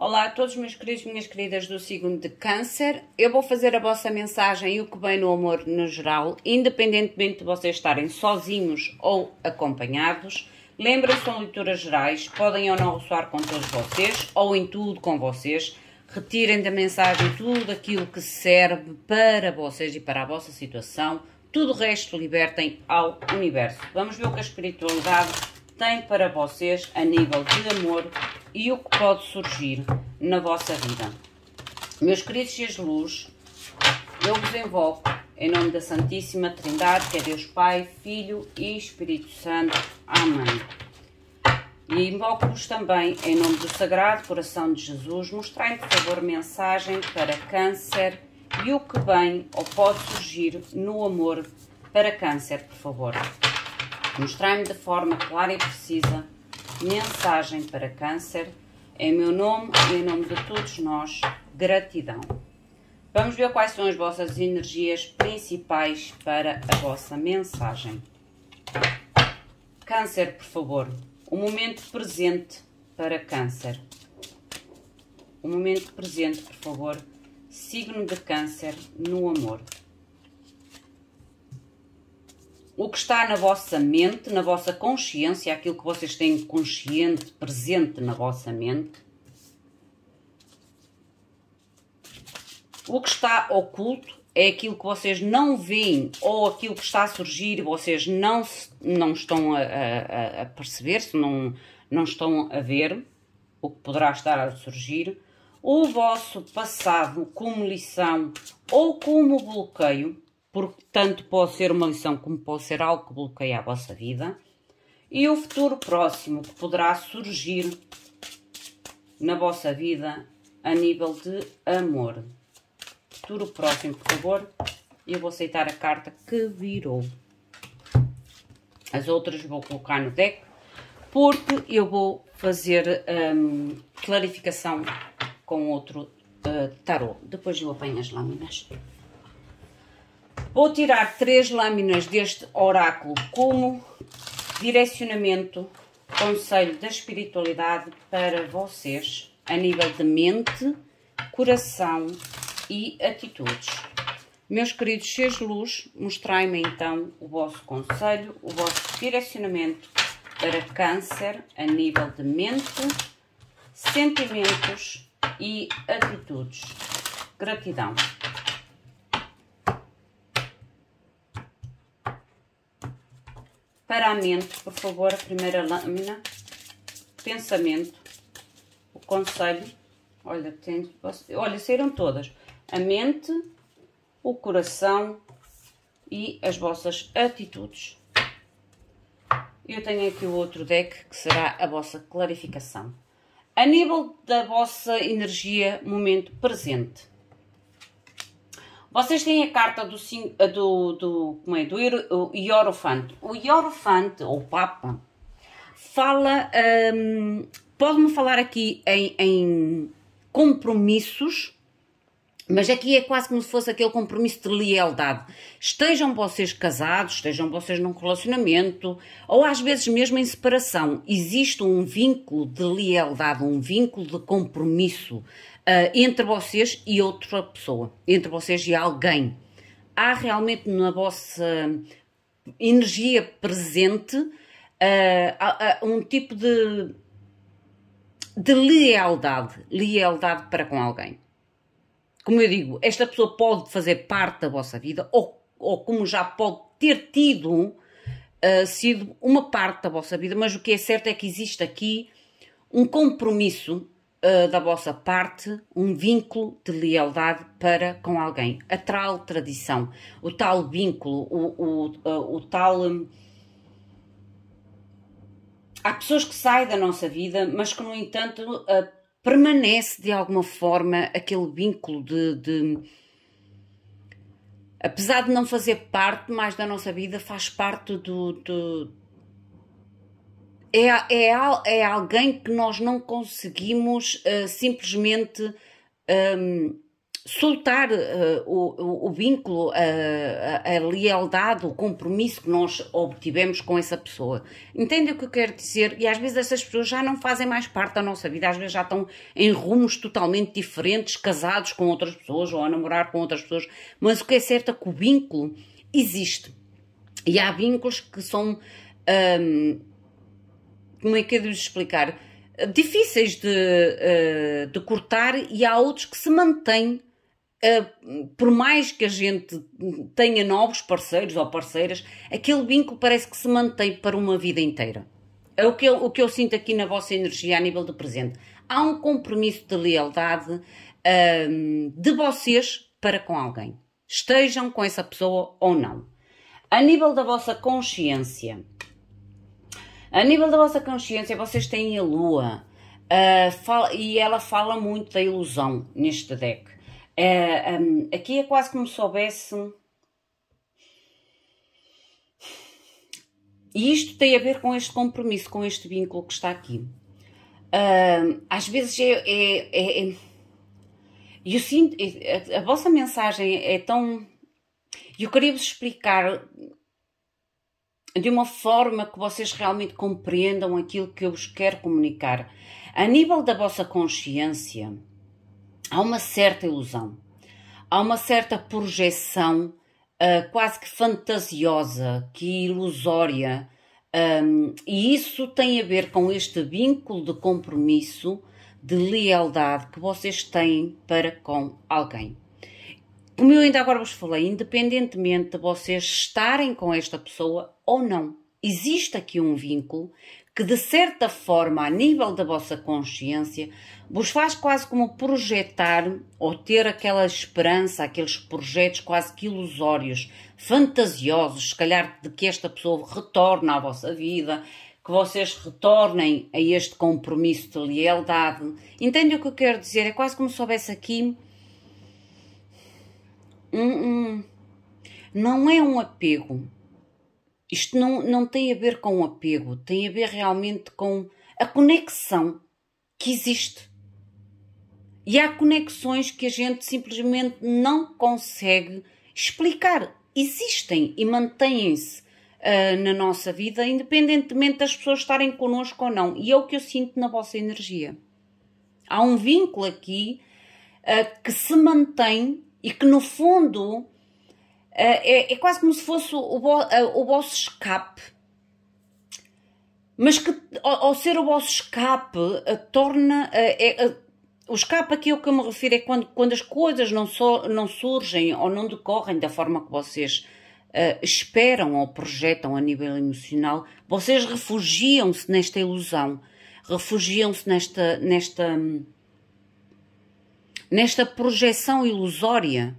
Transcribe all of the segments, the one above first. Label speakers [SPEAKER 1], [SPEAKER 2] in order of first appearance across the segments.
[SPEAKER 1] Olá a todos meus queridos, minhas queridas do signo de câncer. Eu vou fazer a vossa mensagem e o que bem no amor no geral, independentemente de vocês estarem sozinhos ou acompanhados. Lembrem-se, são leituras gerais, podem ou não ressoar com todos vocês, ou em tudo com vocês. Retirem da mensagem tudo aquilo que serve para vocês e para a vossa situação. Tudo o resto libertem ao universo. Vamos ver o que a espiritualidade tem para vocês a nível de amor e o que pode surgir na vossa vida. Meus queridos Jesus de luz, eu vos invoco em nome da Santíssima Trindade, que é Deus Pai, Filho e Espírito Santo. Amém. E invoco-vos também em nome do Sagrado Coração de Jesus, mostrem, por favor, mensagem para câncer e o que vem ou pode surgir no amor para câncer, por favor. Mostrai-me de forma clara e precisa. Mensagem para Câncer. Em meu nome e em nome de todos nós, gratidão. Vamos ver quais são as vossas energias principais para a vossa mensagem. Câncer, por favor. O momento presente para Câncer. O momento presente, por favor. Signo de Câncer no amor o que está na vossa mente, na vossa consciência, aquilo que vocês têm consciente, presente na vossa mente. O que está oculto é aquilo que vocês não veem ou aquilo que está a surgir e vocês não, não estão a, a, a perceber-se, não, não estão a ver o que poderá estar a surgir. O vosso passado como lição ou como bloqueio porque tanto pode ser uma lição como pode ser algo que bloqueia a vossa vida, e o futuro próximo que poderá surgir na vossa vida a nível de amor. Futuro próximo, por favor. Eu vou aceitar a carta que virou. As outras vou colocar no deck, porque eu vou fazer hum, clarificação com outro uh, tarô. Depois eu apanho as lâminas. Vou tirar três lâminas deste oráculo como direcionamento, conselho da espiritualidade para vocês a nível de mente, coração e atitudes. Meus queridos seres luz, mostrai-me então o vosso conselho, o vosso direcionamento para câncer a nível de mente, sentimentos e atitudes. Gratidão. Para a mente, por favor, a primeira lâmina. Pensamento. O conselho. Olha, tem, olha, saíram todas. A mente, o coração e as vossas atitudes. Eu tenho aqui o outro deck, que será a vossa clarificação. A nível da vossa energia, momento presente. Vocês têm a carta do, do, do, como é, do Iorofante. O Iorofante, ou Papa, fala. Um, Pode-me falar aqui em, em, compromissos, mas aqui é quase como se fosse aquele compromisso de lealdade. Estejam vocês casados, estejam vocês num relacionamento, ou às vezes mesmo em separação, existe um vínculo de lealdade, um vínculo de compromisso uh, entre vocês e outra pessoa, entre vocês e alguém. Há realmente na vossa energia presente uh, um tipo de, de lealdade, lealdade para com alguém. Como eu digo, esta pessoa pode fazer parte da vossa vida ou, ou como já pode ter tido uh, sido uma parte da vossa vida, mas o que é certo é que existe aqui um compromisso uh, da vossa parte um vínculo de lealdade para com alguém. A tal tradição, o tal vínculo, o, o, uh, o tal. Um... Há pessoas que saem da nossa vida, mas que, no entanto, uh, permanece de alguma forma aquele vínculo de, de apesar de não fazer parte mais da nossa vida, faz parte do, do, é, é, é alguém que nós não conseguimos uh, simplesmente um, ehm, soltar uh, o, o, vínculo, uh, a, a, lealdade, o compromisso que nós obtivemos com essa pessoa. Entendem o que eu quero dizer? E às vezes essas pessoas já não fazem mais parte da nossa vida, às vezes já estão em rumos totalmente diferentes, casados com outras pessoas ou a namorar com outras pessoas, mas o que é certo é que o vínculo existe. E há vínculos que são. Um, ehm, como é que eu é devo explicar? Difíceis de, eh, de cortar e há outros que se mantêm eh, por mais que a gente tenha novos parceiros ou parceiras, aquele vínculo parece que se mantém para uma vida inteira. É o que eu, o que eu sinto aqui na vossa energia a nível do presente. Há um compromisso de lealdade ehm, de vocês para com alguém. Estejam com essa pessoa ou não. A nível da vossa consciência, a nível da vossa consciência, vocês têm a lua. Uh, ah, fala, e ela fala muito da ilusão neste deck. Uh, ah, um, aqui é quase como se soubesse. E isto tem a ver com este compromisso, com este vínculo que está aqui. Uh, às vezes é, é, é, é- eu sinto, a, a vossa mensagem é tão. Eu queria vos explicar de uma forma que vocês realmente compreendam aquilo que eu vos quero comunicar. A nível da vossa consciência, há uma certa ilusão, há uma certa projeção uh, quase que fantasiosa, que ilusória, um, e isso tem a ver com este vínculo de compromisso, de lealdade que vocês têm para com alguém. Como eu ainda agora vos falei, independentemente de vocês estarem com esta pessoa ou não, existe aqui um vínculo que, de certa forma, a nível da vossa consciência, vos faz quase como projetar ou ter aquela esperança, aqueles projetos quase que ilusórios, fantasiosos, se calhar de que esta pessoa retorna à vossa vida, que vocês retornem a este compromisso de lealdade. Entendem o que eu quero dizer? É quase como se houvesse aqui um hum. Não é um apego. Isto não, não tem a ver com o apego, tem a ver realmente com a conexão que existe. E há conexões que a gente simplesmente não consegue explicar. Existem e mantêm-se uh, na nossa vida, independentemente das pessoas estarem connosco ou não. E é o que eu sinto na vossa energia. Há um vínculo aqui uh, que se mantém e que no fundo eh, é, é quase como se fosse o, eh, o vosso escape. Mas que ao, ao ser o vosso escape eh, torna. É, o escape aqui o que eu me refiro é quando, quando as coisas não, so, não surgem ou não decorrem da forma que vocês uh, esperam ou projetam a nível emocional, vocês refugiam-se nesta ilusão, refugiam-se nesta, nesta, hum, nesta projeção ilusória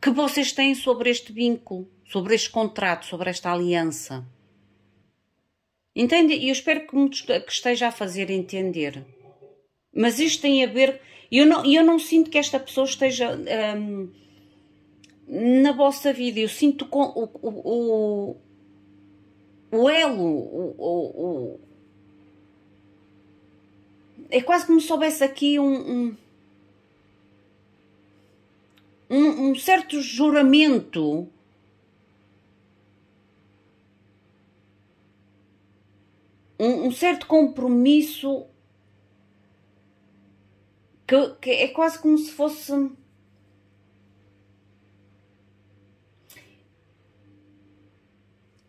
[SPEAKER 1] que vocês têm sobre este vínculo, sobre este contrato, sobre esta aliança. Entende? E eu espero que muitos que esteja a fazer entender. Mas isto tem a ver. Eu não, eu não sinto que esta pessoa esteja hum, na vossa vida. Eu sinto com, o, o, o, elo, o, o, o é quase como se houvesse aqui um, um, um, um certo juramento um, um, certo compromisso que, que é quase como se fosse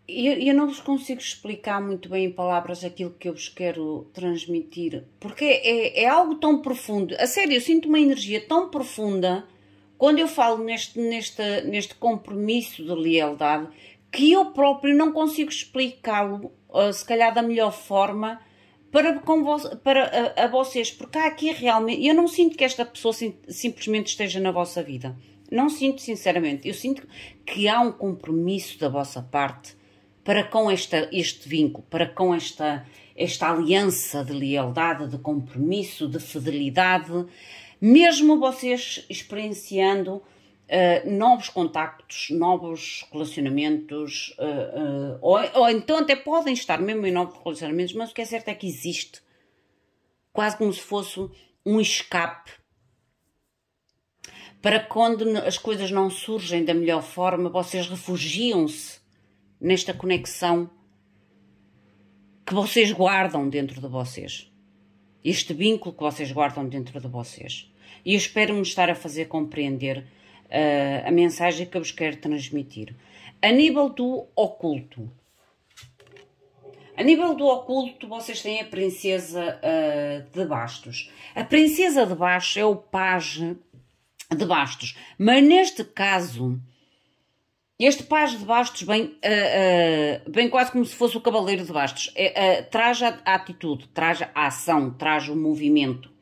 [SPEAKER 1] Eu, eu, não vos consigo explicar muito bem em palavras aquilo que eu vos quero transmitir, porque é, é algo tão profundo. A sério, eu sinto uma energia tão profunda quando eu falo neste, neste, neste compromisso de lealdade, que eu próprio não consigo explicá-lo, eh, se calhar da melhor forma, para, com vo para a, a, vocês, porque há aqui realmente. Eu não sinto que esta pessoa sim, simplesmente esteja na vossa vida. Não sinto, sinceramente. Eu sinto que há um compromisso da vossa parte para com esta, este vínculo, para com esta, esta aliança de lealdade, de compromisso, de fidelidade mesmo vocês experienciando uh, novos contactos, novos relacionamentos, uh, uh, ou, ou, então até podem estar mesmo em novos relacionamentos, mas o que é certo é que existe quase como se fosse um escape para quando as coisas não surgem da melhor forma, vocês refugiam-se nesta conexão que vocês guardam dentro de vocês. Este vínculo que vocês guardam dentro de vocês e espero-me estar a fazer compreender uh, a mensagem que eu vos quero transmitir. A nível do oculto, a nível do oculto, vocês têm a Princesa uh, de Bastos. A Princesa de Bastos é o paje de Bastos, mas neste caso, este paje de Bastos vem, uh, uh, vem quase como se fosse o Cavaleiro de Bastos. É, traz a atitude, traz a ação, traz o movimento.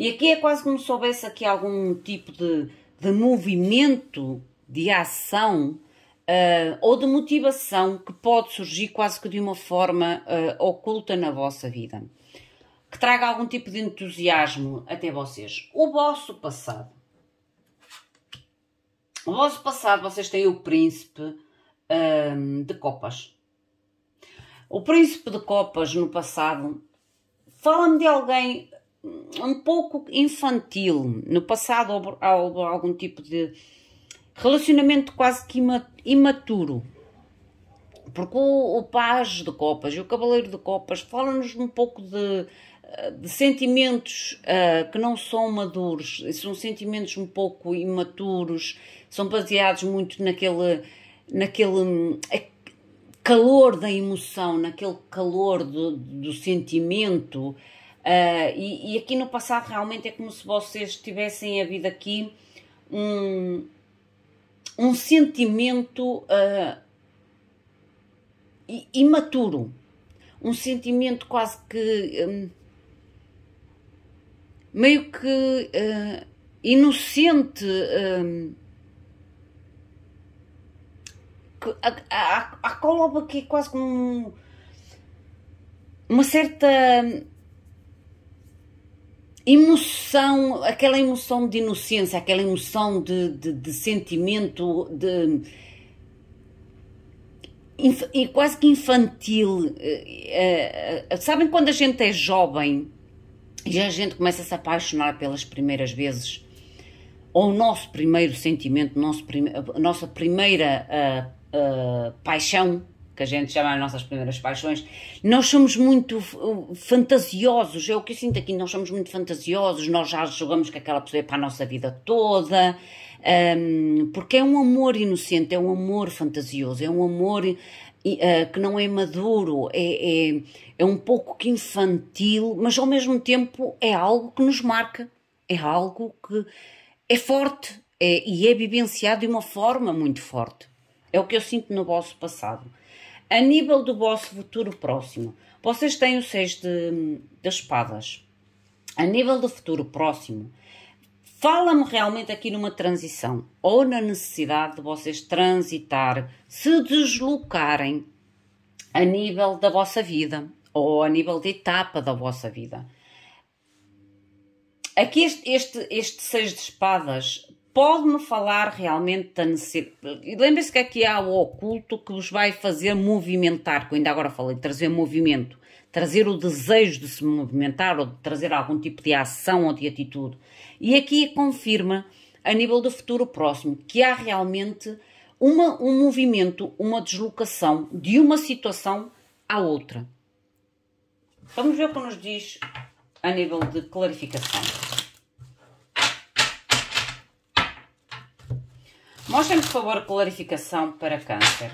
[SPEAKER 1] E aqui é quase como se houvesse aqui algum tipo de, de movimento, de ação uh, ou de motivação que pode surgir quase que de uma forma uh, oculta na vossa vida. Que traga algum tipo de entusiasmo até vocês. O vosso passado. O vosso passado, vocês têm o príncipe uh, de copas. O príncipe de copas no passado fala-me de alguém um pouco infantil, no passado houve, algum tipo de relacionamento quase que imaturo. Porque o, o Paz de Copas e o Cavaleiro de Copas falam-nos um pouco de, eh, de sentimentos uh, que não são maduros, são sentimentos um pouco imaturos, são baseados muito naquele, naquele hum, é, calor da emoção, naquele calor do, do sentimento. Uh, e, e, aqui no passado realmente é como se vocês tivessem havido aqui um, um sentimento uh, imaturo, um sentimento quase que um, meio que uh, inocente. Um, que, a, a, a coloba aqui quase como uma certa hum, emoção, aquela emoção de inocência, aquela emoção de, de, de sentimento, de inf, quase que infantil. Eh, eh, eh, sabem quando a gente é jovem e a gente começa a se apaixonar pelas primeiras vezes? Ou o nosso primeiro sentimento, nosso a nossa primeira uh, uh, paixão? que a gente chama as nossas primeiras paixões, nós somos muito uh, fantasiosos, é o que eu sinto aqui, nós somos muito fantasiosos, nós já jogamos com aquela pessoa é para a nossa vida toda, um, porque é um amor inocente, é um amor fantasioso, é um amor uh, que não é maduro, é, é, é um pouco que infantil, mas ao mesmo tempo é algo que nos marca, é algo que é forte é, e é vivenciado de uma forma muito forte. É o que eu sinto no vosso passado. A nível do vosso futuro próximo, vocês têm o 6 de, de espadas. A nível do futuro próximo, fala-me realmente aqui numa transição ou na necessidade de vocês transitar, se deslocarem a nível da vossa vida ou a nível de etapa da vossa vida. Aqui este, este, este seis de espadas pode-me falar realmente da necessidade. lembre-se que aqui há o oculto que vos vai fazer movimentar, que ainda agora falei, trazer movimento, trazer o desejo de se movimentar ou de trazer algum tipo de ação ou de atitude. E aqui confirma, a nível do futuro próximo, que há realmente uma, um movimento, uma deslocação de uma situação à outra. Vamos ver o que nos diz a nível de clarificação. Mostrem me por favor, clarificação para câncer.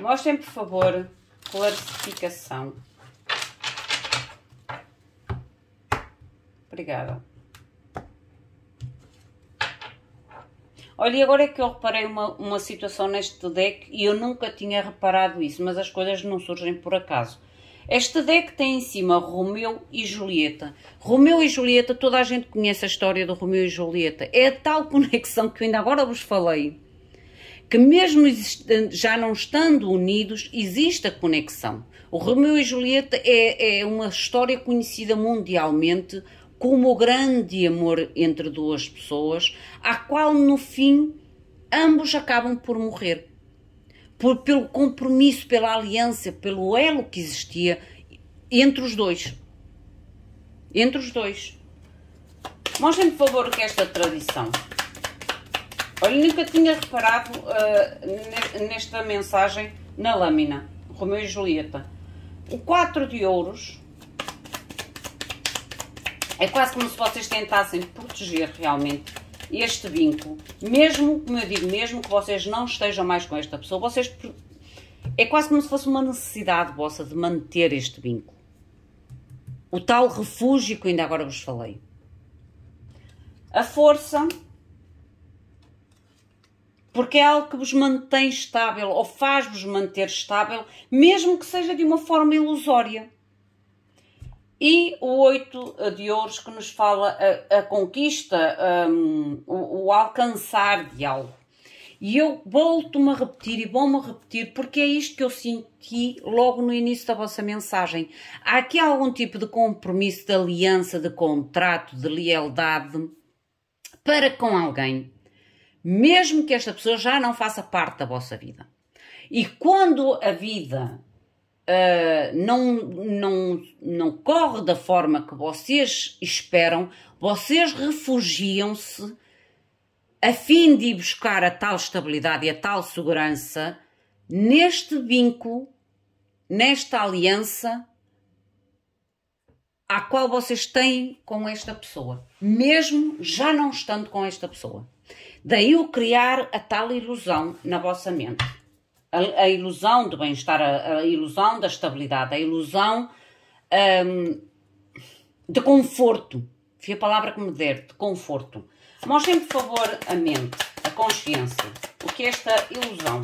[SPEAKER 1] Mostrem, por favor, clarificação. Obrigada. Olha, e agora é que eu reparei uma, uma situação neste deck e eu nunca tinha reparado isso, mas as coisas não surgem por acaso. Este deck tem em cima Romeu e Julieta. Romeu e Julieta, toda a gente conhece a história do Romeu e Julieta. É a tal conexão que eu ainda agora vos falei. Que mesmo já não estando unidos, existe a conexão. O Romeu e Julieta é, é uma história conhecida mundialmente como o grande amor entre duas pessoas, a qual no fim ambos acabam por morrer. Por, pelo compromisso, pela aliança, pelo elo que existia entre os dois. Entre os dois. Mostrem, por favor, que é esta tradição. Olha, nunca tinha reparado uh, nesta mensagem na lâmina. Romeu e Julieta. O 4 de ouros é quase como se vocês tentassem proteger realmente este vínculo, mesmo, como eu digo, mesmo que vocês não estejam mais com esta pessoa, vocês é quase como se fosse uma necessidade vossa de manter este vínculo. O tal refúgio que ainda agora vos falei. A força, porque é algo que vos mantém estável ou faz-vos manter estável, mesmo que seja de uma forma ilusória. E o oito eh, de ouros que nos fala a, a conquista, um, ehm, o, o, alcançar de algo. E eu volto-me a repetir e vou-me a repetir porque é isto que eu senti logo no início da vossa mensagem. Há aqui algum tipo de compromisso, de aliança, de contrato, de lealdade para com alguém, mesmo que esta pessoa já não faça parte da vossa vida. E quando a vida uh, não, não, não corre da forma que vocês esperam, vocês refugiam-se a fim de buscar a tal estabilidade e a tal segurança neste vínculo, nesta aliança à qual vocês têm com esta pessoa, mesmo já não estando com esta pessoa. Daí o criar a tal ilusão na vossa mente a, a ilusão do bem-estar, a, a, ilusão da estabilidade, a ilusão um, de conforto. Foi a palavra que me der, de conforto. Mostrem, por favor, a mente, a consciência, o que é esta ilusão.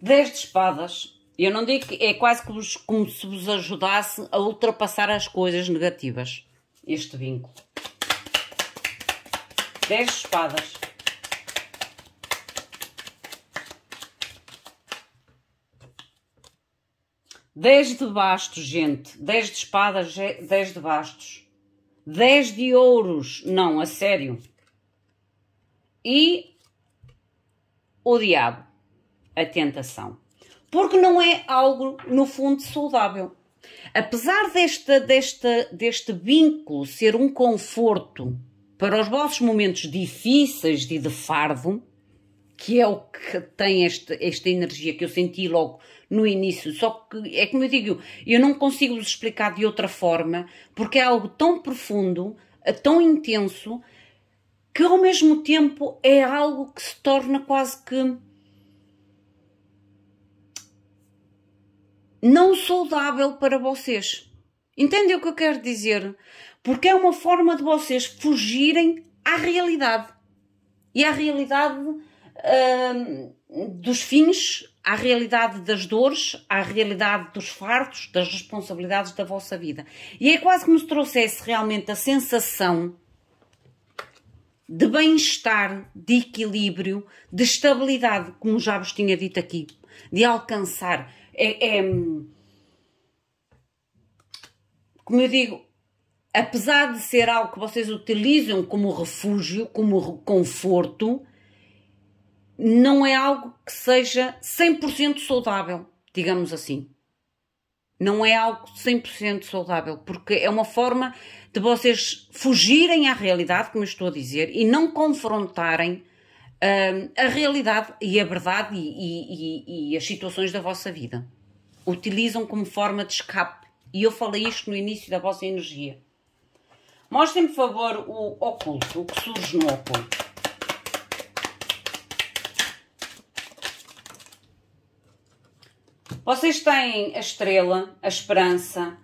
[SPEAKER 1] Dez de espadas. Eu não digo que é quase que vos, como se vos ajudasse a ultrapassar as coisas negativas. Este vínculo. Dez de espadas. Dez de bastos, gente. Dez de espadas, dez de bastos. Dez de ouros. Não, a sério. E o diabo, a tentação. Porque não é algo, no fundo, saudável. Apesar desta, desta, deste vínculo ser um conforto para os vossos momentos difíceis e de fardo, que é o que tem esta, esta energia que eu senti logo no início. Só que é como eu digo, eu não consigo vos explicar de outra forma, porque é algo tão profundo, eh, tão intenso, que ao mesmo tempo é algo que se torna quase que não saudável para vocês. Entendem o que eu quero dizer? Porque é uma forma de vocês fugirem à realidade e à realidade uh, dos fins à realidade das dores, à realidade dos fartos, das responsabilidades da vossa vida. E é quase como se trouxesse realmente a sensação de bem-estar, de equilíbrio, de estabilidade, como já vos tinha dito aqui, de alcançar. É, é, como eu digo, apesar de ser algo que vocês utilizam como refúgio, como conforto, não é algo que seja 100% saudável, digamos assim. Não é algo 100% saudável, porque é uma forma de vocês fugirem à realidade, como eu estou a dizer, e não confrontarem uh, a realidade e a verdade e, e, e as situações da vossa vida. Utilizam como forma de escape. E eu falei isto no início da vossa energia. Mostrem-me, por favor, o oculto, o que surge no oculto. Vocês têm a estrela, a esperança,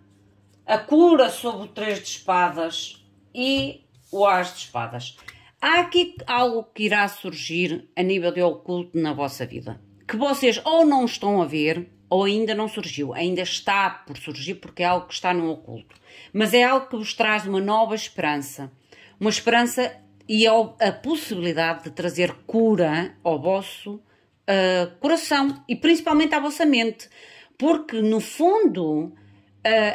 [SPEAKER 1] a cura sobre o três de espadas e o as de espadas. Há aqui algo que irá surgir a nível de oculto na vossa vida, que vocês ou não estão a ver ou ainda não surgiu, ainda está por surgir porque é algo que está no oculto, mas é algo que vos traz uma nova esperança, uma esperança e a possibilidade de trazer cura ao vosso uh, coração e principalmente à vossa mente, porque no fundo uh,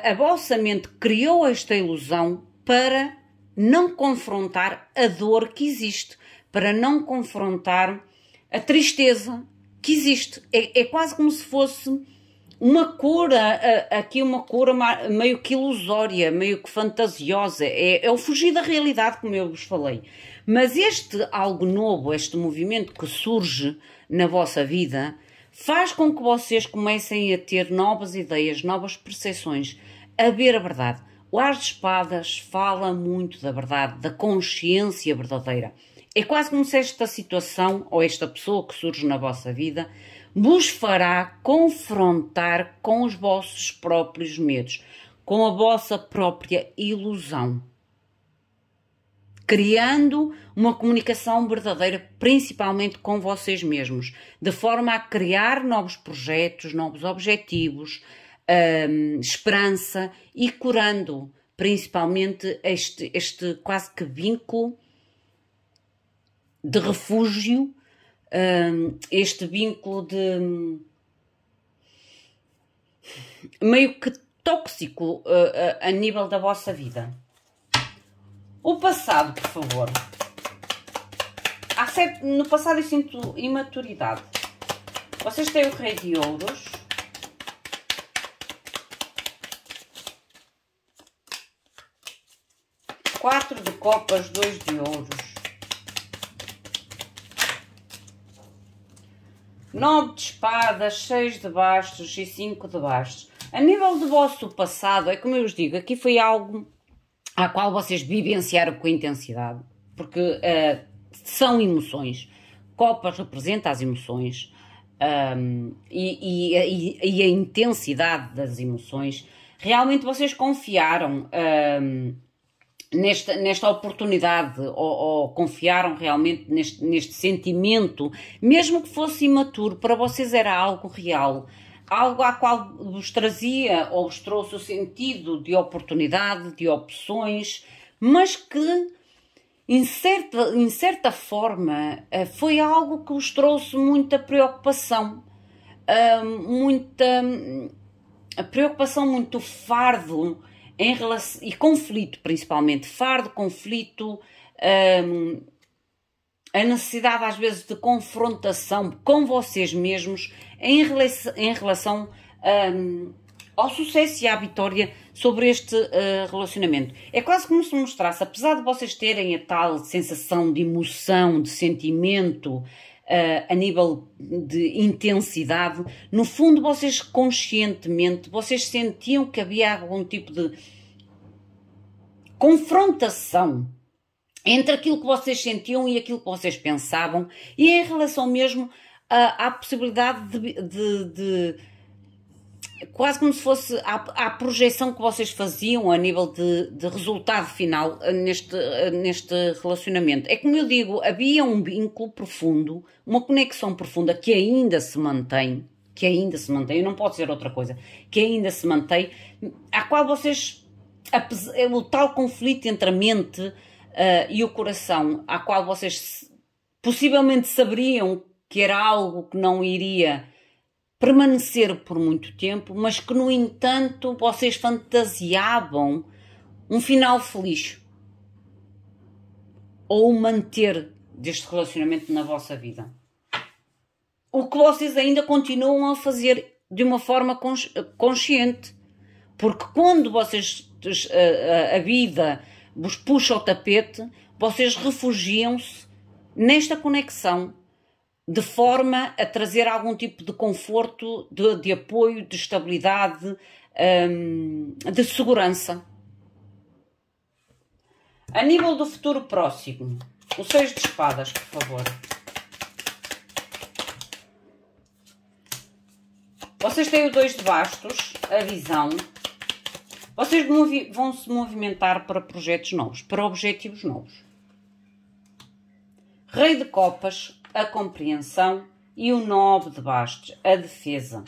[SPEAKER 1] a vossa mente criou esta ilusão para não confrontar a dor que existe, para não confrontar a tristeza que existe. É, é quase como se fosse uma cura, ah, aqui uma cura meio que ilusória, meio que fantasiosa, é, é o fugir da realidade, como eu vos falei. Mas este algo novo, este movimento que surge na vossa vida faz com que vocês comecem a ter novas ideias, novas percepções, a ver a verdade. O Ar de Espadas fala muito da verdade, da consciência verdadeira. É quase como se esta situação ou esta pessoa que surge na vossa vida vos fará confrontar com os vossos próprios medos, com a vossa própria ilusão criando uma comunicação verdadeira, principalmente com vocês mesmos, de forma a criar novos projetos, novos objetivos, um, esperança e curando principalmente este, este quase que vínculo de refúgio, um, este vínculo de hum, meio que tóxico uh, uh, a nível da vossa vida. O passado, por favor. no passado eu sinto imaturidade. Vocês têm o rei de ouros. Quatro de copas, dois de ouros. Nove de espadas, seis de bastos e cinco de bastos. A nível do vosso passado, é como eu vos digo, aqui foi algo à qual vocês vivenciaram com intensidade, porque uh, são emoções. Copas representa as emoções um, ehm, e, e, e, a intensidade das emoções. Realmente vocês confiaram um, ehm, nesta, nesta oportunidade ou, ou confiaram realmente neste, neste sentimento, mesmo que fosse imaturo, para vocês era algo real algo a qual vos trazia ou vos trouxe o sentido de oportunidade, de opções, mas que em certa, em certa forma eh, foi algo que vos trouxe muita preocupação, muita preocupação, muito fardo em relação, e conflito principalmente, fardo, conflito, a necessidade às vezes de confrontação com vocês mesmos em relação, em relação um, ao sucesso e à vitória sobre este uh, relacionamento. É quase como se mostrasse, apesar de vocês terem a tal sensação de emoção, de sentimento uh, a nível de intensidade, no fundo vocês conscientemente, vocês sentiam que havia algum tipo de confrontação entre aquilo que vocês sentiam e aquilo que vocês pensavam, e em relação mesmo à, à possibilidade de, de, de, quase como se fosse à, à, projeção que vocês faziam a nível de, de, resultado final eh, neste, eh, neste relacionamento. É como eu digo, havia um vínculo profundo, uma conexão profunda que ainda se mantém, que ainda se mantém, eu não posso dizer outra coisa, que ainda se mantém, à qual vocês, o tal conflito entre a mente uh, e o coração, a qual vocês possivelmente saberiam que era algo que não iria permanecer por muito tempo, mas que no entanto vocês fantasiavam um final feliz ou manter deste relacionamento na vossa vida. O que vocês ainda continuam a fazer de uma forma consciente, porque quando vocês a, eh, a, eh, a vida vos puxa o tapete, vocês refugiam-se nesta conexão de forma a trazer algum tipo de conforto, de, de apoio, de estabilidade, hum, de segurança. A nível do futuro próximo, o seis de espadas, por favor. Vocês têm o dois de bastos, a visão, vocês vão se movimentar para projetos novos, para objetivos novos. Rei de Copas, a compreensão e o nove de bastos, a defesa.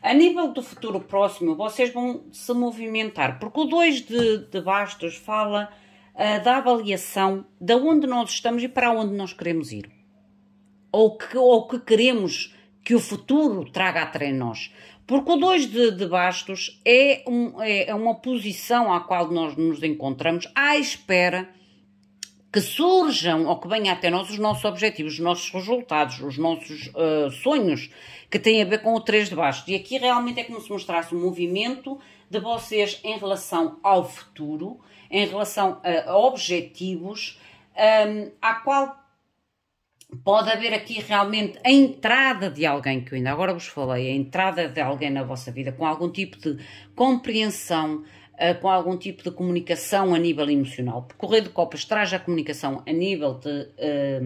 [SPEAKER 1] A nível do futuro próximo, vocês vão se movimentar, porque o 2 de, de, bastos fala uh, da avaliação de onde nós estamos e para onde nós queremos ir. Ou que, ou que queremos que o futuro traga até nós. Porque o 2 de, de, bastos é, um, é, é uma posição à qual nós nos encontramos à espera que surjam ou que venham até nós os nossos objetivos, os nossos resultados, os nossos uh, sonhos, que têm a ver com o 3 de bastos. E aqui realmente é como se mostrasse um movimento de vocês em relação ao futuro, em relação a objetivos, um, ehm, qual pode haver aqui realmente a entrada de alguém, que eu ainda agora vos falei, a entrada de alguém na vossa vida com algum tipo de compreensão, eh, com algum tipo de comunicação a nível emocional. Percorrer de copas traz a comunicação a nível de, eh,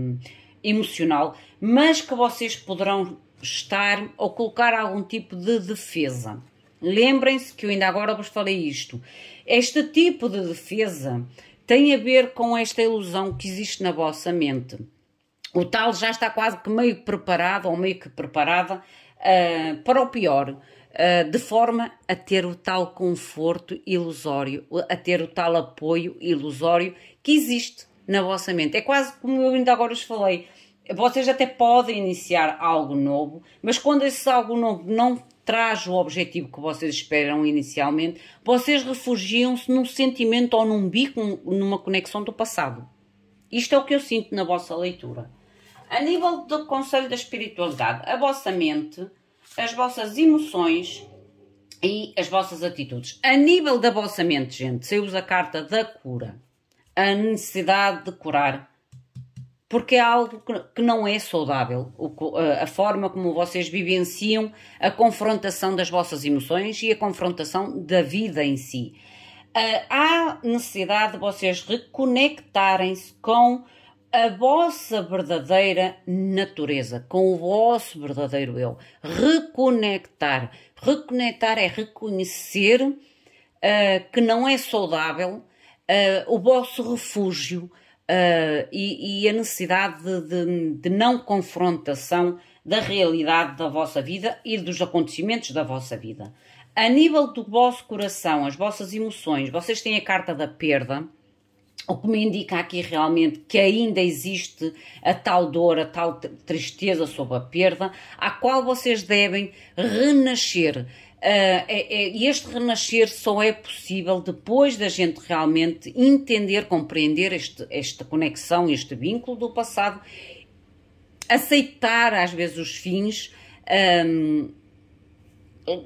[SPEAKER 1] emocional, mas que vocês poderão estar ou colocar algum tipo de defesa. Lembrem-se que eu ainda agora vos falei isto. Este tipo de defesa tem a ver com esta ilusão que existe na vossa mente o tal já está quase que meio preparado ou meio que preparada uh, para o pior, uh, de forma a ter o tal conforto ilusório, a ter o tal apoio ilusório que existe na vossa mente. É quase como eu ainda agora vos falei. Vocês até podem iniciar algo novo, mas quando esse algo novo não traz o objetivo que vocês esperam inicialmente, vocês refugiam-se num sentimento ou num bico, numa conexão do passado. Isto é o que eu sinto na vossa leitura. A nível do Conselho da Espiritualidade, a vossa mente, as vossas emoções e as vossas atitudes. A nível da vossa mente, gente, saiu-vos a carta da cura. A necessidade de curar. Porque é algo que não é saudável. A forma como vocês vivenciam a confrontação das vossas emoções e a confrontação da vida em si. Ah, há necessidade de vocês reconectarem-se com a vossa verdadeira natureza, com o vosso verdadeiro eu. Reconectar. Reconectar é reconhecer uh, que não é saudável uh, o vosso refúgio uh, e, e, a necessidade de, de, de não confrontação da realidade da vossa vida e dos acontecimentos da vossa vida. A nível do vosso coração, as vossas emoções, vocês têm a carta da perda o que me indica aqui realmente que ainda existe a tal dor, a tal tristeza sobre a perda, à qual vocês devem renascer. Ah, é, é, e este renascer só é possível depois da gente realmente entender, compreender este, esta conexão, este vínculo do passado, aceitar às vezes os fins, ah,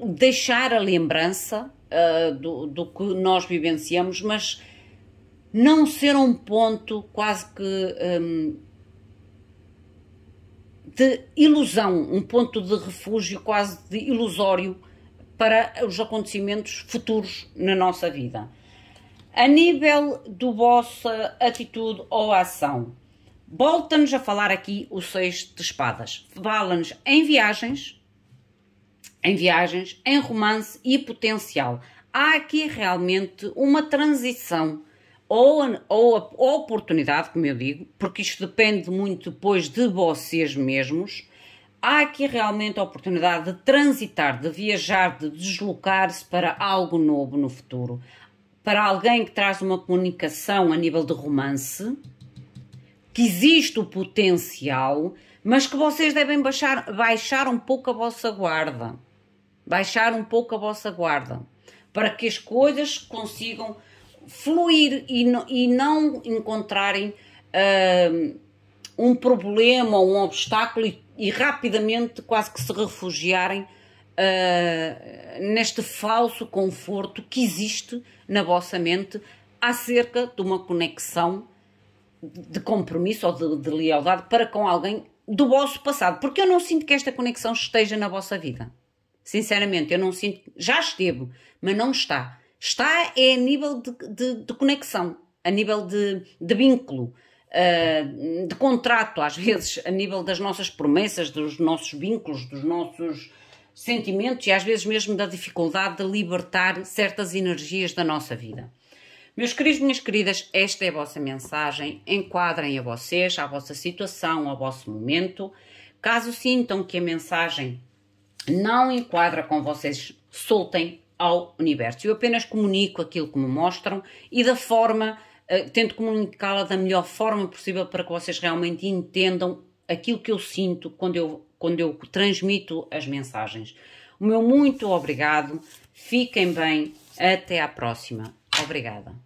[SPEAKER 1] deixar a lembrança ah, do, do que nós vivenciamos, mas não ser um ponto quase que hum, de ilusão, um ponto de refúgio quase de ilusório para os acontecimentos futuros na nossa vida. A nível do vossa atitude ou ação, volta-nos a falar aqui o seis de espadas. Fala-nos em viagens, em viagens, em romance e potencial. Há aqui realmente uma transição ou a, ou a oportunidade, como eu digo, porque isto depende muito depois de vocês mesmos, há aqui realmente a oportunidade de transitar, de viajar, de deslocar-se para algo novo no futuro. Para alguém que traz uma comunicação a nível de romance, que existe o potencial, mas que vocês devem baixar, baixar um pouco a vossa guarda. Baixar um pouco a vossa guarda. Para que as coisas consigam fluir e, e não encontrarem uh, um problema ou um obstáculo e, e, rapidamente quase que se refugiarem uh, neste falso conforto que existe na vossa mente acerca de uma conexão de compromisso ou de, de lealdade para com alguém do vosso passado, porque eu não sinto que esta conexão esteja na vossa vida. Sinceramente, eu não sinto, já esteve, mas não está. Está é a nível de, de, de conexão, a nível de, de vínculo, uh, de contrato, às vezes, a nível das nossas promessas, dos nossos vínculos, dos nossos sentimentos e às vezes mesmo da dificuldade de libertar certas energias da nossa vida. Meus queridos, minhas queridas, esta é a vossa mensagem. Enquadrem a vocês, à vossa situação, ao vosso momento. Caso sintam que a mensagem não enquadra com vocês, soltem, ao universo. Eu apenas comunico aquilo que me mostram e da forma, uh, tento comunicá-la da melhor forma possível para que vocês realmente entendam aquilo que eu sinto quando eu, quando eu transmito as mensagens. O meu muito obrigado, fiquem bem, até à próxima. Obrigada.